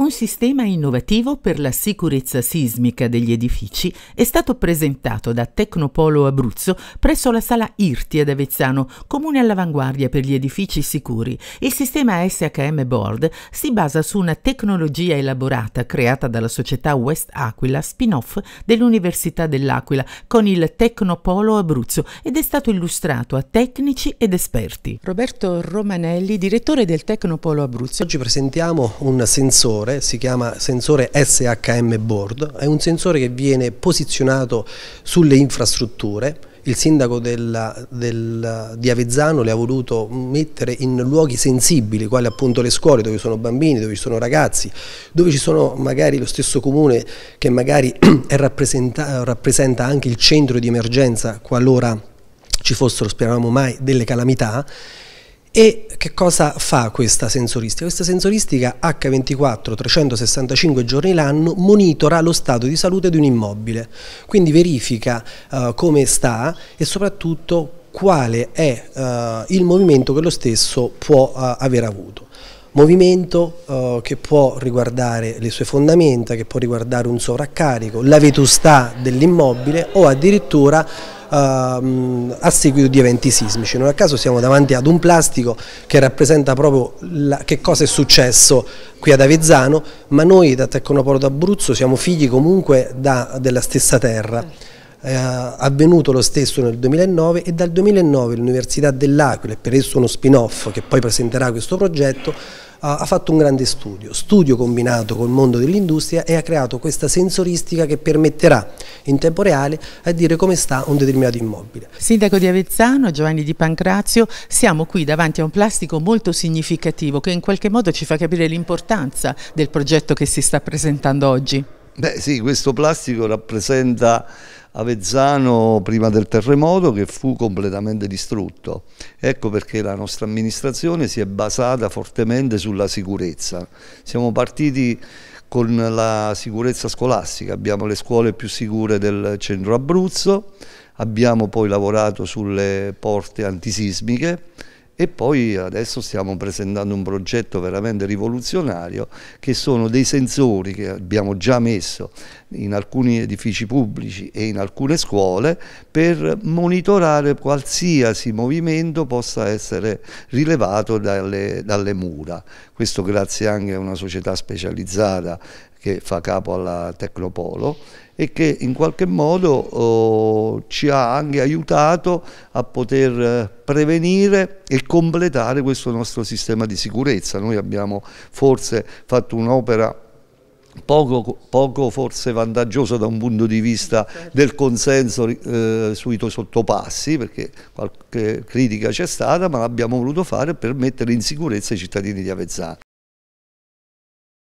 Un sistema innovativo per la sicurezza sismica degli edifici è stato presentato da Tecnopolo Abruzzo presso la sala Irti ad Avezzano, comune all'avanguardia per gli edifici sicuri. Il sistema SHM Board si basa su una tecnologia elaborata creata dalla società West Aquila, spin-off dell'Università dell'Aquila, con il Tecnopolo Abruzzo ed è stato illustrato a tecnici ed esperti. Roberto Romanelli, direttore del Tecnopolo Abruzzo. Oggi presentiamo un sensore sensore, si chiama sensore SHM Board, è un sensore che viene posizionato sulle infrastrutture, il sindaco della, del, di Avezzano le ha voluto mettere in luoghi sensibili, quali appunto le scuole dove sono bambini, dove ci sono ragazzi, dove ci sono magari lo stesso comune che magari rappresenta anche il centro di emergenza qualora ci fossero, speriamo mai, delle calamità e che cosa fa questa sensoristica? Questa sensoristica H24 365 giorni l'anno monitora lo stato di salute di un immobile, quindi verifica uh, come sta e soprattutto quale è uh, il movimento che lo stesso può uh, aver avuto movimento eh, che può riguardare le sue fondamenta, che può riguardare un sovraccarico, la vetustà dell'immobile o addirittura ehm, a seguito di eventi sismici. Non a caso siamo davanti ad un plastico che rappresenta proprio la, che cosa è successo qui ad Avezzano, ma noi da Tecnopolo d'Abruzzo siamo figli comunque da, della stessa terra. Eh, avvenuto lo stesso nel 2009 e dal 2009 l'Università dell'Aquila, e per esso uno spin-off che poi presenterà questo progetto, ha fatto un grande studio, studio combinato col mondo dell'industria e ha creato questa sensoristica che permetterà in tempo reale a dire come sta un determinato immobile. Sindaco di Avezzano, Giovanni Di Pancrazio, siamo qui davanti a un plastico molto significativo che in qualche modo ci fa capire l'importanza del progetto che si sta presentando oggi. Beh sì, questo plastico rappresenta Avezzano prima del terremoto che fu completamente distrutto. Ecco perché la nostra amministrazione si è basata fortemente sulla sicurezza. Siamo partiti con la sicurezza scolastica, abbiamo le scuole più sicure del centro Abruzzo, abbiamo poi lavorato sulle porte antisismiche e poi adesso stiamo presentando un progetto veramente rivoluzionario che sono dei sensori che abbiamo già messo in alcuni edifici pubblici e in alcune scuole per monitorare qualsiasi movimento possa essere rilevato dalle, dalle mura. Questo grazie anche a una società specializzata che fa capo alla Tecnopolo e che in qualche modo oh, ci ha anche aiutato a poter eh, prevenire e completare questo nostro sistema di sicurezza. Noi abbiamo forse fatto un'opera Poco, poco, forse vantaggioso da un punto di vista certo. del consenso eh, sui sottopassi, perché qualche critica c'è stata, ma l'abbiamo voluto fare per mettere in sicurezza i cittadini di Avezzano.